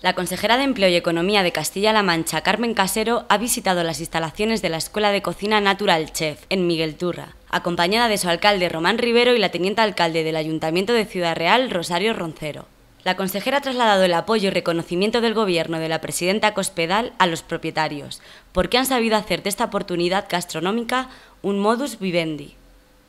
La consejera de Empleo y Economía de Castilla-La Mancha, Carmen Casero, ha visitado las instalaciones de la Escuela de Cocina Natural Chef en Miguel Turra, acompañada de su alcalde Román Rivero y la teniente alcalde del Ayuntamiento de Ciudad Real, Rosario Roncero. La consejera ha trasladado el apoyo y reconocimiento del Gobierno de la presidenta Cospedal a los propietarios, porque han sabido hacer de esta oportunidad gastronómica un modus vivendi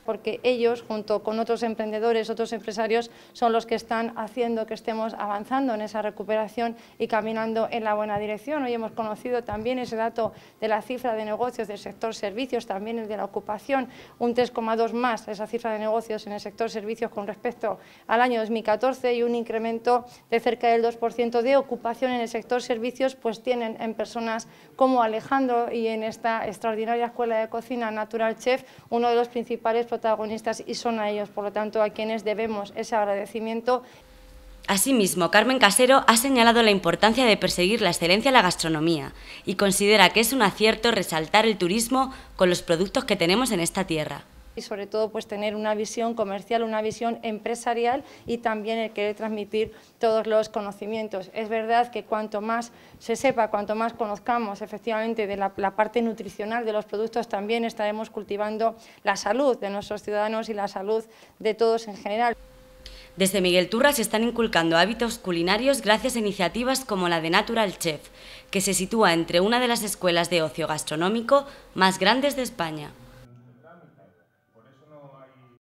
porque ellos, junto con otros emprendedores, otros empresarios, son los que están haciendo que estemos avanzando en esa recuperación y caminando en la buena dirección. Hoy hemos conocido también ese dato de la cifra de negocios del sector servicios, también el de la ocupación, un 3,2 más esa cifra de negocios en el sector servicios con respecto al año 2014 y un incremento de cerca del 2% de ocupación en el sector servicios, pues tienen en personas como Alejandro y en esta extraordinaria escuela de cocina Natural Chef, uno de los principales protagonistas protagonistas y son a ellos, por lo tanto, a quienes debemos ese agradecimiento. Asimismo, Carmen Casero ha señalado la importancia de perseguir la excelencia en la gastronomía y considera que es un acierto resaltar el turismo con los productos que tenemos en esta tierra y sobre todo pues tener una visión comercial, una visión empresarial y también el querer transmitir todos los conocimientos. Es verdad que cuanto más se sepa, cuanto más conozcamos efectivamente de la, la parte nutricional de los productos, también estaremos cultivando la salud de nuestros ciudadanos y la salud de todos en general. Desde Miguel Turra se están inculcando hábitos culinarios gracias a iniciativas como la de Natural Chef, que se sitúa entre una de las escuelas de ocio gastronómico más grandes de España.